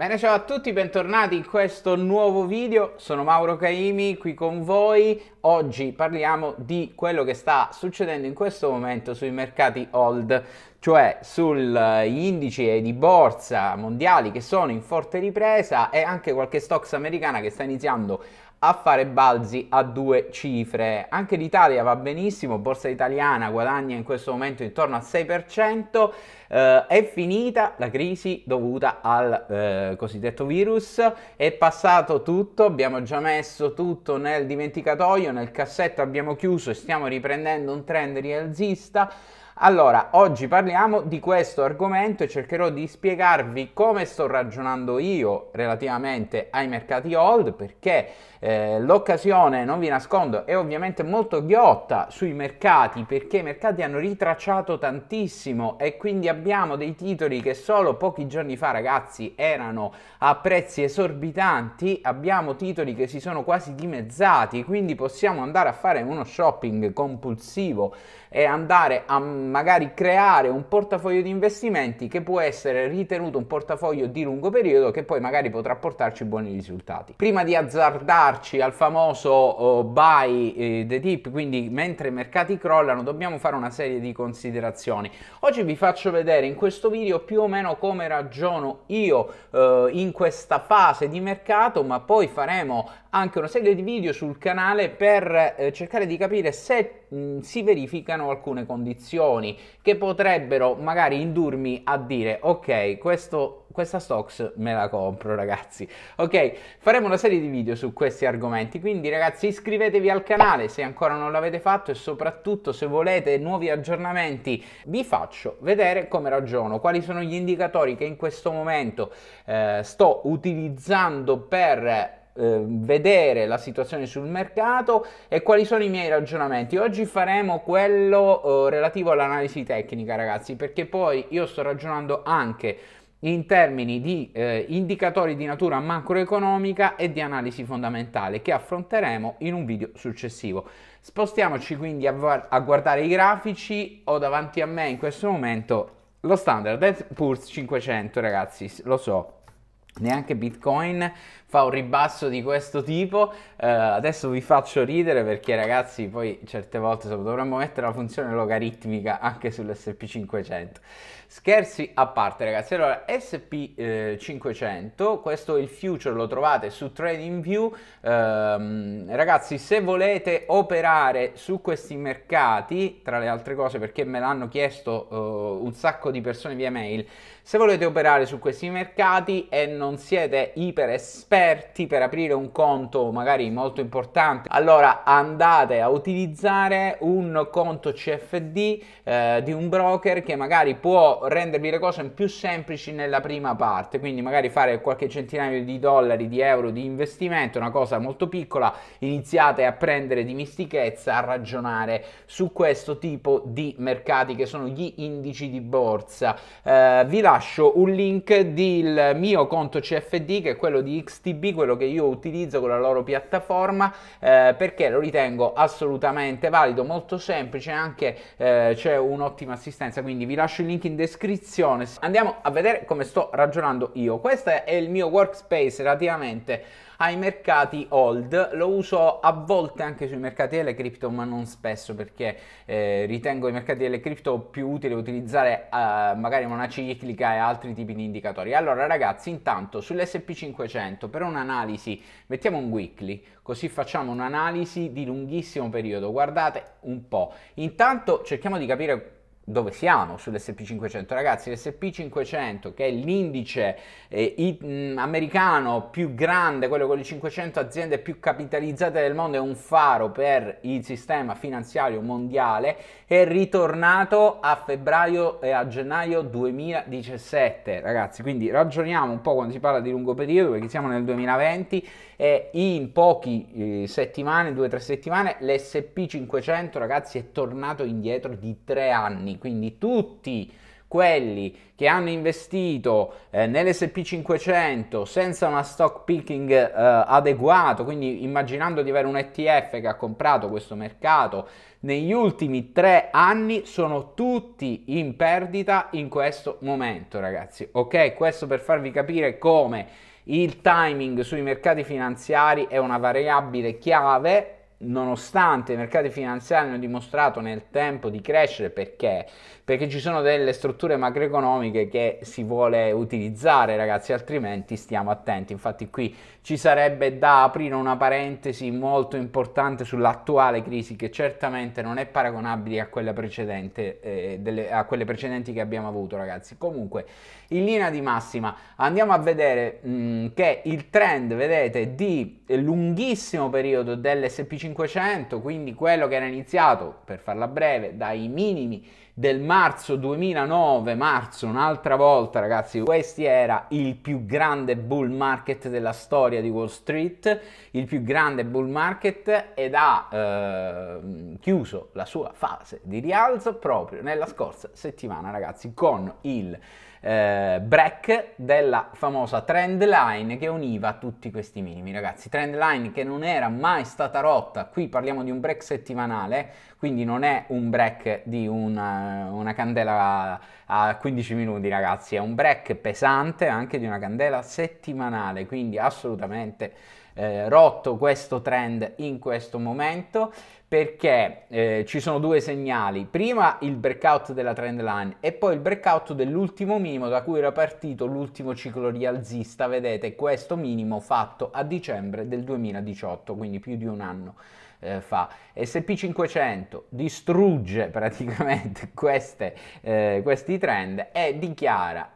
Bene, ciao a tutti, bentornati in questo nuovo video, sono Mauro Caimi qui con voi. Oggi parliamo di quello che sta succedendo in questo momento sui mercati hold, cioè sugli indici di borsa mondiali che sono in forte ripresa e anche qualche stocks americana che sta iniziando a fare balzi a due cifre. Anche l'Italia va benissimo, borsa italiana guadagna in questo momento intorno al 6%, eh, è finita la crisi dovuta al eh, cosiddetto virus, è passato tutto, abbiamo già messo tutto nel dimenticatoio, nel cassetto abbiamo chiuso e stiamo riprendendo un trend rialzista. Allora, oggi parliamo di questo argomento e cercherò di spiegarvi come sto ragionando io relativamente ai mercati old, perché eh, l'occasione, non vi nascondo, è ovviamente molto ghiotta sui mercati perché i mercati hanno ritracciato tantissimo e quindi abbiamo dei titoli che solo pochi giorni fa, ragazzi, erano a prezzi esorbitanti, abbiamo titoli che si sono quasi dimezzati, quindi possiamo andare a fare uno shopping compulsivo e andare a magari creare un portafoglio di investimenti che può essere ritenuto un portafoglio di lungo periodo che poi magari potrà portarci buoni risultati. Prima di azzardare adeguarci al famoso oh, buy eh, the dip, quindi mentre i mercati crollano dobbiamo fare una serie di considerazioni. Oggi vi faccio vedere in questo video più o meno come ragiono io eh, in questa fase di mercato, ma poi faremo anche una serie di video sul canale per eh, cercare di capire se mh, mm, si verificano alcune condizioni che potrebbero magari indurmi a dire ok, questo questa stocks me la compro ragazzi. Ok, faremo una serie di video su questi argomenti, quindi ragazzi iscrivetevi al canale se ancora non l'avete fatto e soprattutto se volete nuovi aggiornamenti vi faccio vedere come ragiono, quali sono gli indicatori che in questo momento eh, sto utilizzando per eh, vedere la situazione sul mercato e quali sono i miei ragionamenti. Oggi faremo quello eh, relativo all'analisi tecnica, ragazzi, perché poi io sto ragionando anche in termini di eh, indicatori di natura macroeconomica e di analisi fondamentale che affronteremo in un video successivo. Spostiamoci quindi a, a guardare i grafici, ho davanti a me in questo momento lo standard Poor's 500 ragazzi, lo so, neanche Bitcoin fa un ribasso di questo tipo. Eh, adesso vi faccio ridere perché ragazzi poi certe volte dovremmo mettere la funzione logaritmica anche sull'SP500. Scherzi a parte ragazzi, allora SP500, eh, questo il future lo trovate su TradingView, eh, ragazzi se volete operare su questi mercati, tra le altre cose perché me l'hanno chiesto eh, un sacco di persone via mail, se volete operare su questi mercati e non siete iper esperti, esperti per aprire un conto magari molto importante, allora andate a utilizzare un conto CFD eh, di un broker che magari può rendervi le cose più semplici nella prima parte, quindi magari fare qualche centinaio di dollari, di euro di investimento, una cosa molto piccola, iniziate a prendere dimistichezza a ragionare su questo tipo di mercati che sono gli indici di borsa. Eh, vi lascio un link del mio conto CFD che è quello di XT UTB, quello che io utilizzo con la loro piattaforma, eh, perché lo ritengo assolutamente valido, molto semplice, anche eh, c'è un'ottima assistenza, quindi vi lascio il link in descrizione. Andiamo a vedere come sto ragionando io. Questo è il mio workspace relativamente ai mercati old, lo uso a volte anche sui mercati delle cripto, ma non spesso perché eh, ritengo i mercati delle cripto più utili utilizzare eh, magari una ciclica e altri tipi di indicatori. Allora ragazzi, intanto sull'SP500 però un'analisi, mettiamo un weekly, così facciamo un'analisi di lunghissimo periodo. Guardate un po'. Intanto cerchiamo di capire dove siamo sull'SP500. Ragazzi, l'SP500 che è l'indice eh, i, mh, mm, americano più grande, quello con le 500 aziende più capitalizzate del mondo, è un faro per il sistema finanziario mondiale, è ritornato a febbraio e a gennaio 2017. Ragazzi, quindi ragioniamo un po' quando si parla di lungo periodo, perché siamo nel 2020 e in poche eh, settimane, due o tre settimane, l'SP500 ragazzi è tornato indietro di tre anni quindi tutti quelli che hanno investito eh, nell'SP500 senza una stock picking eh, adeguato, quindi immaginando di avere un ETF che ha comprato questo mercato negli ultimi tre anni, sono tutti in perdita in questo momento, ragazzi. Ok, questo per farvi capire come il timing sui mercati finanziari è una variabile chiave nonostante i mercati finanziari hanno dimostrato nel tempo di crescere perché? Perché ci sono delle strutture macroeconomiche che si vuole utilizzare, ragazzi, altrimenti stiamo attenti. Infatti qui ci sarebbe da aprire una parentesi molto importante sull'attuale crisi che certamente non è paragonabile a, quella precedente, eh, delle, a quelle precedenti che abbiamo avuto, ragazzi. Comunque, in linea di massima andiamo a vedere mh, mm, che il trend, vedete, di lunghissimo periodo dell'SP5 1500, quindi quello che era iniziato, per farla breve, dai minimi del marzo 2009, marzo un'altra volta ragazzi, questo era il più grande bull market della storia di Wall Street, il più grande bull market ed ha eh, chiuso la sua fase di rialzo proprio nella scorsa settimana ragazzi con il eh, break della famosa trend line che univa tutti questi minimi, ragazzi. Trend line che non era mai stata rotta, qui parliamo di un break settimanale, quindi non è un break di una, eh, una candela a 15 minuti, ragazzi, è un break pesante anche di una candela settimanale, quindi assolutamente eh, rotto questo trend in questo momento perché eh, ci sono due segnali, prima il breakout della trend line e poi il breakout dell'ultimo minimo da cui era partito l'ultimo ciclo rialzista, vedete questo minimo fatto a dicembre del 2018, quindi più di un anno eh, fa. SP500 distrugge praticamente queste, eh, questi trend e dichiara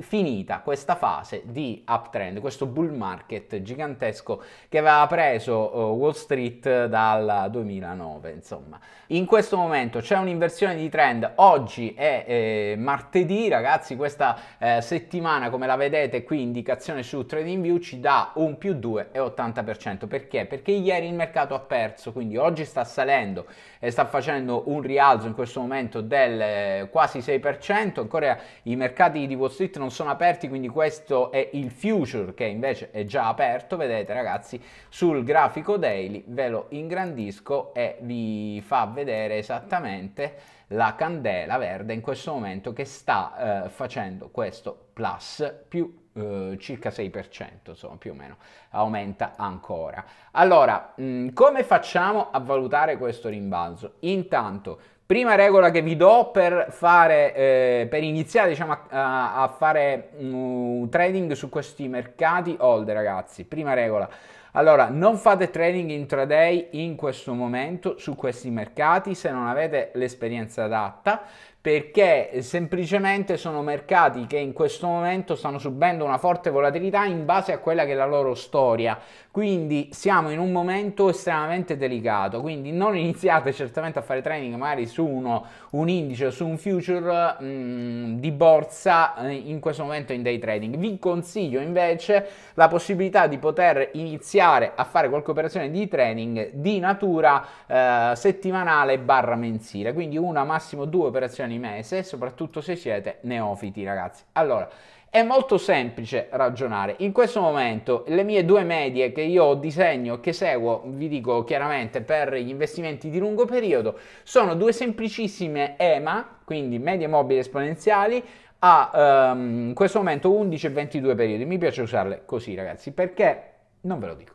finita questa fase di uptrend, questo bull market gigantesco che aveva preso uh, Wall Street dal 2009, insomma. In questo momento c'è un'inversione di trend, oggi è eh, martedì, ragazzi, questa eh, settimana, come la vedete qui, indicazione su TradingView ci dà un più 2,80%. Perché? Perché ieri il mercato ha perso, quindi oggi sta salendo e sta facendo un rialzo in questo momento del eh, quasi 6%, ancora i mercati di Wall Street non sono aperti, quindi questo è il future che invece è già aperto, vedete ragazzi, sul grafico daily ve lo ingrandisco e vi fa vedere esattamente la candela verde in questo momento che sta eh, facendo questo plus più Uh, circa 6%, insomma, più o meno, aumenta ancora. Allora, mh, mm, come facciamo a valutare questo rimbalzo? Intanto, Prima regola che vi do per, fare, eh, per iniziare diciamo, a, a, fare um, trading su questi mercati hold ragazzi, prima regola. Allora, non fate trading intraday in questo momento su questi mercati se non avete l'esperienza adatta, perché semplicemente sono mercati che in questo momento stanno subendo una forte volatilità in base a quella che è la loro storia. Quindi siamo in un momento estremamente delicato, quindi non iniziate certamente a fare trading magari su uno, un indice o su un future mh, mm, di borsa eh, in questo momento in day trading. Vi consiglio invece la possibilità di poter iniziare a fare qualche operazione di trading di natura eh, settimanale barra mensile, quindi una massimo due operazioni ogni mese, soprattutto se siete neofiti ragazzi. Allora, è molto semplice ragionare. In questo momento le mie due medie che io disegno, che seguo, vi dico chiaramente per gli investimenti di lungo periodo, sono due semplicissime EMA, quindi medie mobili esponenziali, a um, in questo momento 11 e 22 periodi. Mi piace usarle così ragazzi perché non ve lo dico,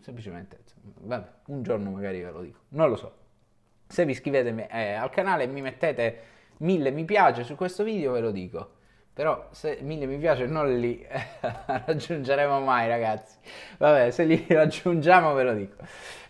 semplicemente, vabbè, un giorno magari ve lo dico, non lo so. Se vi iscrivete eh, al canale e mi mettete 1000 mi piace su questo video ve lo dico. Però se 1000 mi piace non li raggiungeremo mai ragazzi. Vabbè, se li raggiungiamo ve lo dico.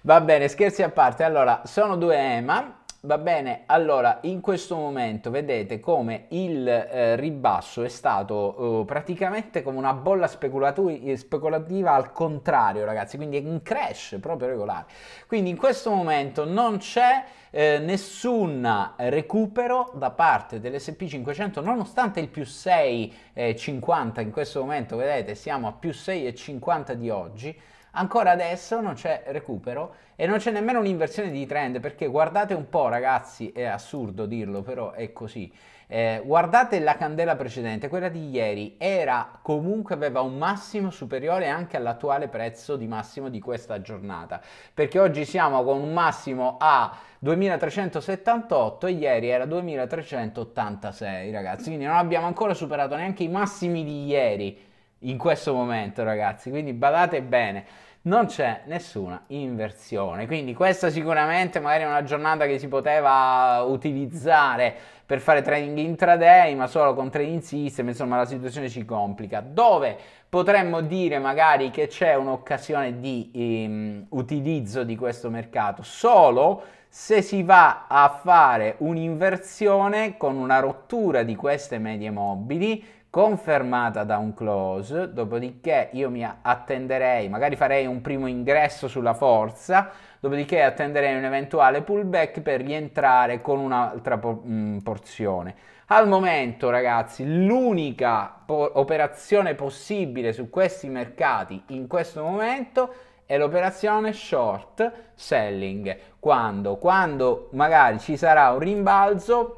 Va bene, scherzi a parte. Allora, sono due EMA Va bene, allora in questo momento vedete come il eh, ribasso è stato eh, praticamente come una bolla speculativa al contrario, ragazzi, quindi è un crash proprio regolare. Quindi in questo momento non c'è eh, nessun recupero da parte dell'SP500, nonostante il più 6,50 in questo momento, vedete, siamo a più 6,50 di oggi ancora adesso non c'è recupero e non c'è nemmeno un'inversione di trend perché guardate un po' ragazzi, è assurdo dirlo però è così. Eh, guardate la candela precedente, quella di ieri, era comunque aveva un massimo superiore anche all'attuale prezzo di massimo di questa giornata, perché oggi siamo con un massimo a 2378 e ieri era 2386 ragazzi, quindi non abbiamo ancora superato neanche i massimi di ieri in questo momento, ragazzi. Quindi badate bene, non c'è nessuna inversione. Quindi questa sicuramente magari è una giornata che si poteva utilizzare per fare trading intraday, ma solo con trading system, insomma la situazione ci complica. Dove potremmo dire magari che c'è un'occasione di ehm, utilizzo di questo mercato? Solo se si va a fare un'inversione con una rottura di queste medie mobili, confermata da un close, dopodiché io mi attenderei, magari farei un primo ingresso sulla forza, dopodiché attenderei un eventuale pullback per rientrare con un'altra mm, porzione. Al momento, ragazzi, l'unica po- operazione possibile su questi mercati in questo momento è l'operazione short selling. Quando? Quando magari ci sarà un rimbalzo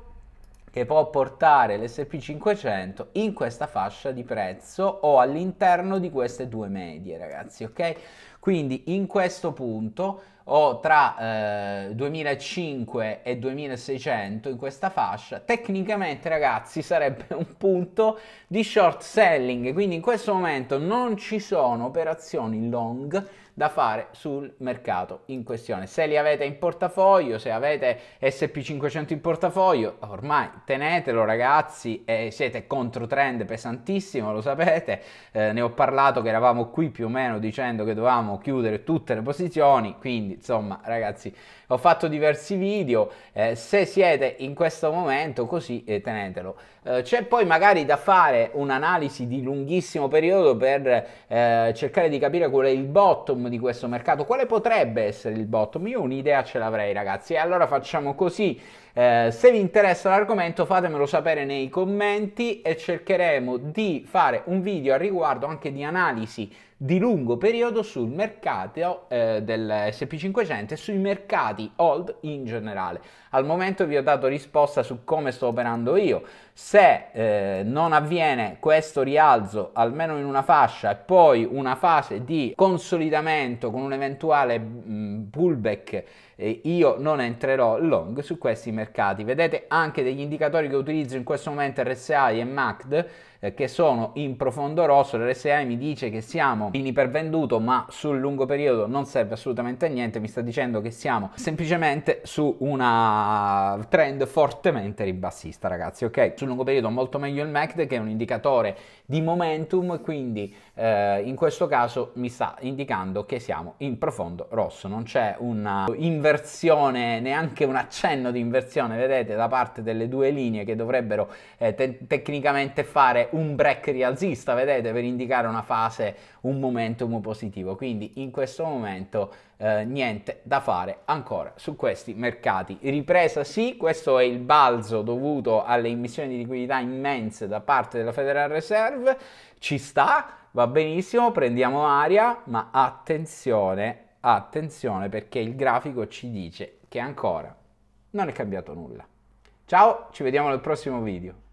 che può portare l'SP500 in questa fascia di prezzo o all'interno di queste due medie ragazzi ok quindi in questo punto o tra eh, 2500 e 2600 in questa fascia tecnicamente ragazzi sarebbe un punto di short selling quindi in questo momento non ci sono operazioni long da fare sul mercato in questione. Se li avete in portafoglio, se avete SP500 in portafoglio, ormai tenetelo ragazzi, eh, siete contro trend pesantissimo, lo sapete, eh, ne ho parlato che eravamo qui più o meno dicendo che dovevamo chiudere tutte le posizioni, quindi insomma ragazzi ho fatto diversi video, eh, se siete in questo momento così eh, tenetelo. Eh, c'è poi magari da fare un'analisi di lunghissimo periodo per eh, cercare di capire qual è il bottom di questo mercato. Quale potrebbe essere il bottom? Io un'idea ce l'avrei, ragazzi. E allora facciamo così. Eh, se vi interessa l'argomento fatemelo sapere nei commenti e cercheremo di fare un video a riguardo anche di analisi di lungo periodo sul mercato eh, del SP500 e sui mercati hold in generale. Al momento vi ho dato risposta su come sto operando io. Se eh, non avviene questo rialzo almeno in una fascia e poi una fase di consolidamento con un eventuale mh, mm, pullback, eh, io non entrerò long su questi mercati. Vedete anche degli indicatori che utilizzo in questo momento RSI e MACD eh, che sono in profondo rosso, l'RSI mi dice che siamo in ipervenduto ma sul lungo periodo non serve assolutamente a niente, mi sta dicendo che siamo semplicemente su una trend fortemente ribassista ragazzi, ok? Sul lungo periodo molto meglio il MACD che è un indicatore di momentum, quindi eh, in questo caso mi sta indicando che siamo in profondo rosso, non c'è una inversione, neanche un accenno di inversione, vedete, da parte delle due linee che dovrebbero eh, te- tecnicamente fare un break rialzista, vedete, per indicare una fase, un momentum positivo. Quindi in questo momento eh, niente da fare ancora su questi mercati. Ripresa sì, questo è il balzo dovuto alle emissioni di liquidità immense da parte della Federal Reserve, ci sta, va benissimo, prendiamo aria, ma attenzione, attenzione perché il grafico ci dice che ancora non è cambiato nulla. Ciao, ci vediamo nel prossimo video.